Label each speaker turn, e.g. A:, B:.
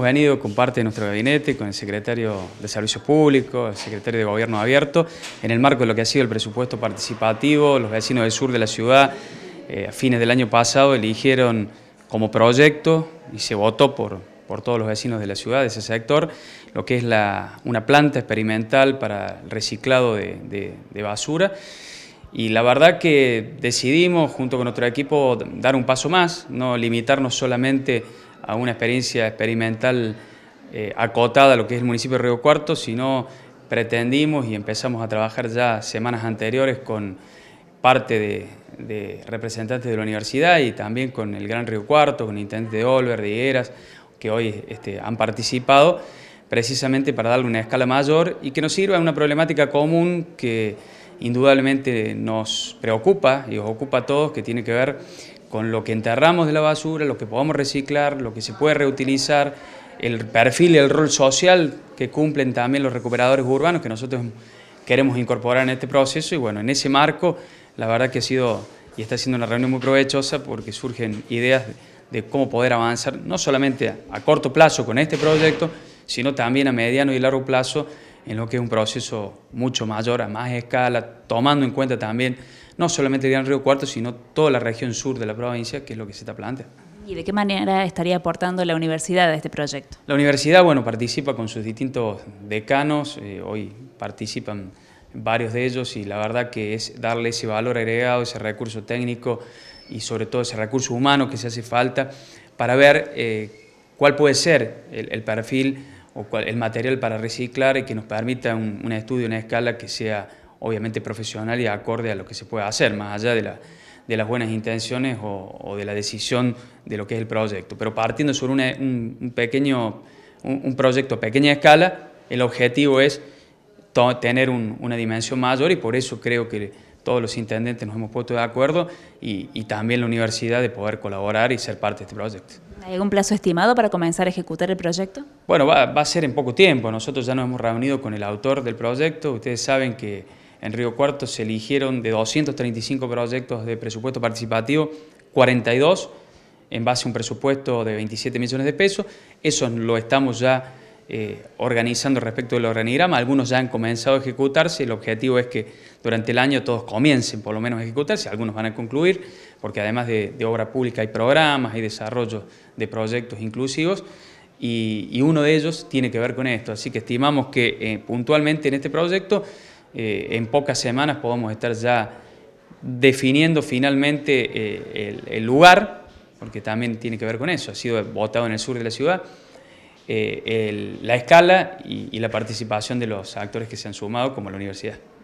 A: venido con parte de nuestro gabinete, con el secretario de Servicios Públicos, el secretario de Gobierno Abierto, en el marco de lo que ha sido el presupuesto participativo, los vecinos del sur de la ciudad eh, a fines del año pasado eligieron como proyecto y se votó por, por todos los vecinos de la ciudad, de ese sector, lo que es una planta experimental para el reciclado de, de basura. Y la verdad que decidimos, junto con otro equipo, dar un paso más, no limitarnos solamente a una experiencia experimental eh, acotada a lo que es el municipio de Río Cuarto, sino pretendimos y empezamos a trabajar ya semanas anteriores con parte de, representantes de la universidad y también con el Gran Río Cuarto, con el intendente de Olver, de Higueras, que hoy este, han participado, precisamente para darle una escala mayor y que nos sirva una problemática común que indudablemente nos preocupa y os ocupa a todos, que tiene que ver con lo que enterramos de la basura, lo que podamos reciclar, lo que se puede reutilizar, el perfil y el rol social que cumplen también los recuperadores urbanos que nosotros queremos incorporar en este proceso y bueno, en ese marco la verdad que ha sido y está siendo una reunión muy provechosa porque surgen ideas de cómo poder avanzar no solamente a corto plazo con este proyecto, sino también a mediano y largo plazo en lo que es un proceso mucho mayor, a más escala, tomando en cuenta también no solamente Gran Río Cuarto, sino toda la región sur de la provincia, que es lo que se está planteando.
B: ¿Y de qué manera estaría aportando la universidad a este proyecto?
A: La universidad, bueno, participa con sus distintos decanos, eh, hoy participan varios de ellos y la verdad que es darle ese valor agregado, ese recurso técnico y sobre todo ese recurso humano que se hace falta para ver eh, cuál puede ser el, perfil o el material para reciclar y que nos permita un, un estudio, una escala que sea obviamente profesional y acorde a lo que se pueda hacer, más allá de, de las buenas intenciones o, de la decisión de lo que es el proyecto. Pero partiendo sobre un, pequeño, un, proyecto a pequeña escala, el objetivo es tener una dimensión mayor y por eso creo que todos los intendentes nos hemos puesto de acuerdo y, también la universidad de poder colaborar y ser parte de este proyecto.
B: ¿Hay algún plazo estimado para comenzar a ejecutar el proyecto?
A: Bueno, va, va a ser en poco tiempo. Nosotros ya nos hemos reunido con el autor del proyecto. Ustedes saben que en Río Cuarto se eligieron de 235 proyectos de presupuesto participativo, 42 en base a un presupuesto de 27 millones de pesos. Eso lo estamos ya eh, organizando respecto del organigrama. Algunos ya han comenzado a ejecutarse. El objetivo es que durante el año todos comiencen por lo menos a ejecutarse. Algunos van a concluir porque además de, obra pública hay programas, hay desarrollo de proyectos inclusivos. Y, uno de ellos tiene que ver con esto. Así que estimamos que eh, puntualmente en este proyecto eh, en pocas semanas podemos estar ya definiendo finalmente eh, el, lugar, porque también tiene que ver con eso, ha sido votado en el sur de la ciudad, eh, la escala y la participación de los actores que se han sumado como la universidad.